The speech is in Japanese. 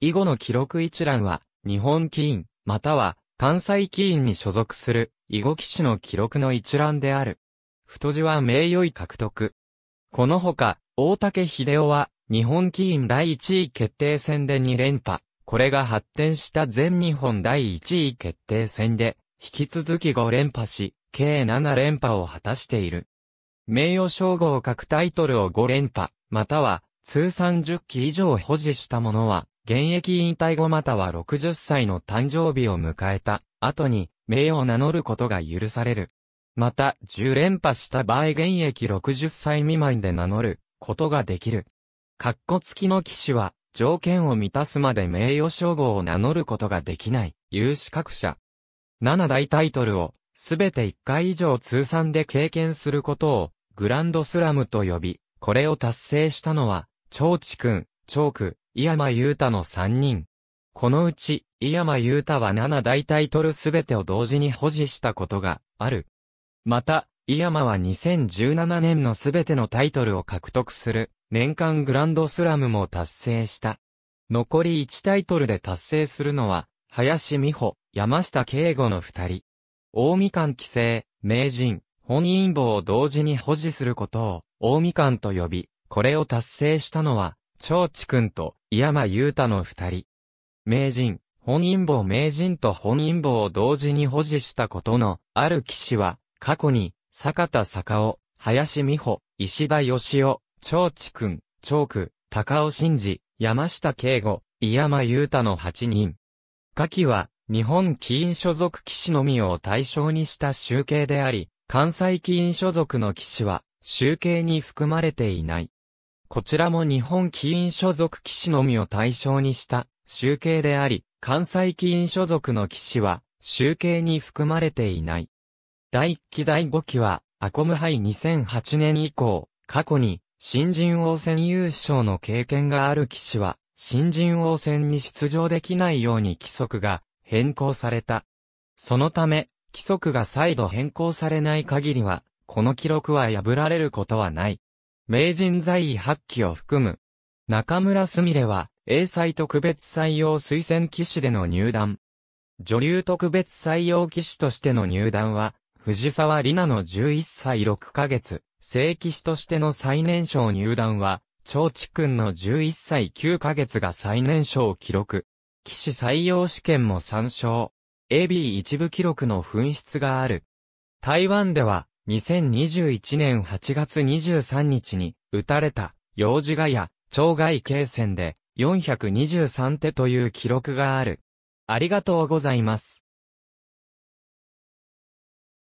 囲碁の記録一覧は、日本棋院、または、関西棋院に所属する、囲碁騎士の記録の一覧である。太字は名誉位獲得。このほか、大竹秀夫は、日本棋院第1位決定戦で2連覇。これが発展した全日本第1位決定戦で、引き続き5連覇し、計7連覇を果たしている。名誉称号を書くタイトルを5連覇、または、通算10期以上保持した者は、現役引退後または60歳の誕生日を迎えた後に名を名乗ることが許される。また、10連覇した場合現役60歳未満で名乗ることができる。カッコ付きの騎士は、条件を満たすまで名誉称号を名乗ることができない、有資格者。7大タイトルを、すべて1回以上通算で経験することを、グランドスラムと呼び、これを達成したのは、長地君、長区、井山優太の3人。このうち、井山優太は7大タイトルすべてを同時に保持したことがある。また、井山は2017年のすべてのタイトルを獲得する年間グランドスラムも達成した。残り1タイトルで達成するのは、林美穂、山下敬吾の二人。大みかん規制、名人、本因坊を同時に保持することを、大みかんと呼び、これを達成したのは、長地君と井山雄太の二人。名人、本因坊名人と本因坊を同時に保持したことの、ある騎士は、過去に、坂田坂尾、林美穂、石田義雄、長地君、長久、高尾真治、山下敬吾、井山雄太の八人。下記は、日本起因所属騎士のみを対象にした集計であり、関西起因所属の騎士は、集計に含まれていない。こちらも日本棋院所属棋士のみを対象にした集計であり、関西棋院所属の棋士は集計に含まれていない。第1期第5期は、アコム杯2008年以降、過去に新人王戦優勝の経験がある棋士は、新人王戦に出場できないように規則が変更された。そのため、規則が再度変更されない限りは、この記録は破られることはない。名人在位8期を含む。中村すみれは、A 才特別採用推薦騎士での入団。女流特別採用騎士としての入団は、藤沢里奈の11歳6ヶ月、正騎士としての最年少入団は、長地君の11歳9ヶ月が最年少を記録。騎士採用試験も参照。AB 一部記録の紛失がある。台湾では、2021年8月23日に、撃たれた、幼児がや、町外経線で、423手という記録がある。ありがとうございます。